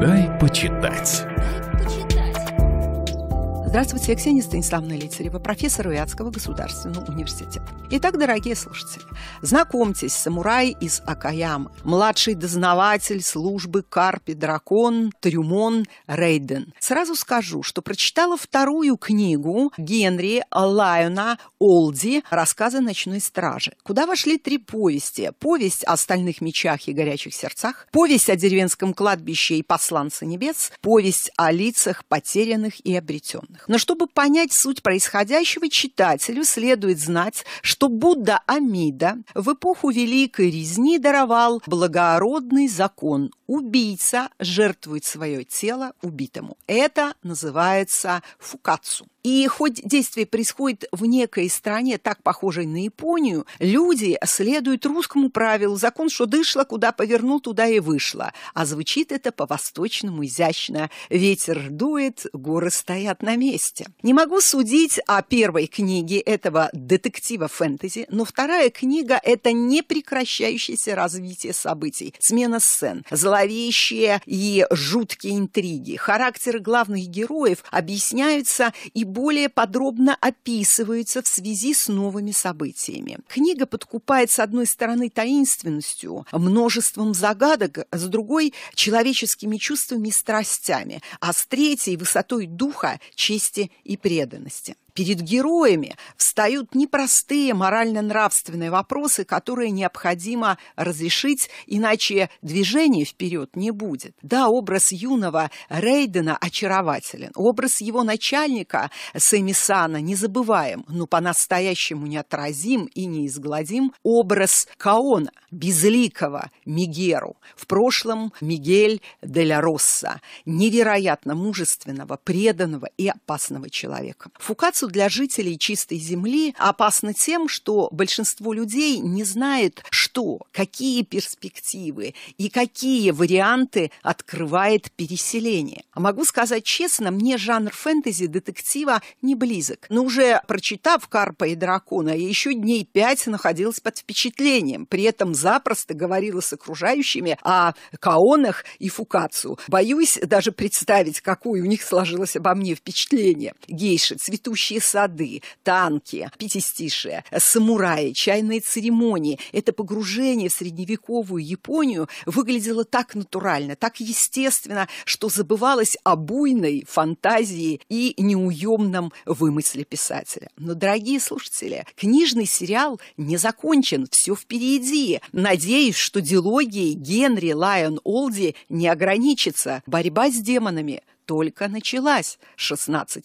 Дай почитать. Здравствуйте, я Ксения Станиславовна Лицарева, профессор Вятского государственного университета. Итак, дорогие слушатели, знакомьтесь, самурай из Акаямы, младший дознаватель службы Карпи Дракон Трюмон Рейден. Сразу скажу, что прочитала вторую книгу Генри Лайона Олди «Рассказы ночной стражи», куда вошли три повести. Повесть о стальных мечах и горячих сердцах, повесть о деревенском кладбище и посланце небес, повесть о лицах потерянных и обретенных. Но чтобы понять суть происходящего, читателю следует знать, что Будда Амида в эпоху Великой Резни даровал благородный закон убийца жертвует свое тело убитому. Это называется фукацу. И хоть действие происходит в некой стране, так похожей на Японию, люди следуют русскому правилу «закон, что дышло, куда повернул, туда и вышло». А звучит это по-восточному изящно. Ветер дует, горы стоят на месте. Не могу судить о первой книге этого детектива фэнтези, но вторая книга – это непрекращающееся развитие событий, смена сцен, зло зловещие и жуткие интриги. Характеры главных героев объясняются и более подробно описываются в связи с новыми событиями. Книга подкупает, с одной стороны, таинственностью, множеством загадок, с другой – человеческими чувствами и страстями, а с третьей – высотой духа, чести и преданности. Перед героями встают непростые морально-нравственные вопросы, которые необходимо разрешить, иначе движения вперед не будет. Да, образ юного Рейдена очарователен, образ его начальника Сэмисана незабываем, но по-настоящему неотразим и неизгладим образ Каона, безликого Мигеру, в прошлом Мигель де Росса, невероятно мужественного, преданного и опасного человека. Фукацу для жителей чистой земли опасно тем, что большинство людей не знает, что, какие перспективы и какие варианты открывает переселение. А могу сказать честно, мне жанр фэнтези детектива не близок. Но уже прочитав «Карпа и дракона», я еще дней пять находилась под впечатлением. При этом запросто говорила с окружающими о Каонах и Фукацу. Боюсь даже представить, какое у них сложилось обо мне впечатление. Гейши, цветущие цветущие сады, танки, пятистишие, самураи, чайные церемонии. Это погружение в средневековую Японию выглядело так натурально, так естественно, что забывалось о буйной фантазии и неуемном вымысле писателя. Но, дорогие слушатели, книжный сериал не закончен, все впереди. Надеюсь, что дилогией Генри Лайон Олди не ограничится. Борьба с демонами только началась 16+.